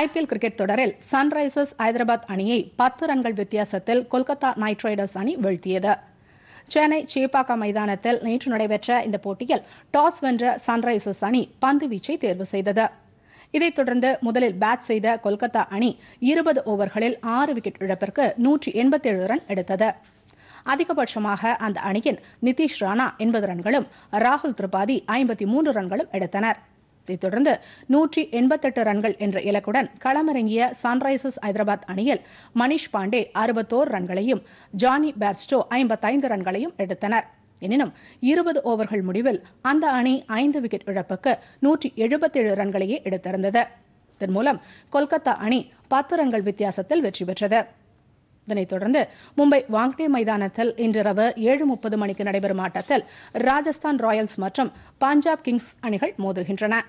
IPL cricket தொடரில் Sunrisers Hyderabad அணியை பத்து ரன்கள் வித்தியாசத்தில் கொல்கத்தா நைட் ரைடர்ஸ் அணி வீழ்த்தியது சென்னை சேப்பாக்கா மைதானத்தில் நேற்று நடைபெற்ற இந்த போட்டியில் டாஸ் வென்ற சன்ரைசர்ஸ் அணி பந்து வீச்சை தேர்வு செய்தது இதைத் தொடர்ந்து முதலில் பேட் செய்த கொல்கத்தா அணி இருபது ஓவர்களில் ஆறு விக்கெட் இழப்பிற்கு நூற்றி எண்பத்தேழு ரன் எடுத்தது அதிகபட்சமாக அந்த அணியின் நிதிஷ் ராணா எண்பது ரன்களும் ராகுல் திரிபாதி ஐம்பத்தி மூன்று ரன்களும் எடுத்தனா் இதைத் தொடர்ந்து நூற்றி எண்பத்தெட்டு ரன்கள் என்ற இலக்குடன் களமிறங்கிய சன்ரைசர்ஸ் ஐதராபாத் அணியில் மணிஷ் பாண்டே அறுபத்தோரு ரன்களையும் ஜானி பேர்ஸ்டோ ஐம்பத்தைந்து ரன்களையும் எடுத்தனர் எனினும் இருபது ஓவர்கள் முடிவில் அந்த அணி ஐந்து விக்கெட் இழப்புக்கு நூற்றி எழுபத்தேழு ரன்களையே எடுத்திருந்தது இதன் மூலம் கொல்கத்தா அணி பத்து ரன்கள் வித்தியாசத்தில் வெற்றி பெற்றது இதனைத் தொடர்ந்து மும்பை வாங்டே மைதானத்தில் இன்றிரவு ஏழு முப்பது மணிக்கு நடைபெறும் ஆட்டத்தில் ராஜஸ்தான் ராயல்ஸ் மற்றும் பஞ்சாப் கிங்ஸ் அணிகள் மோதுகின்றன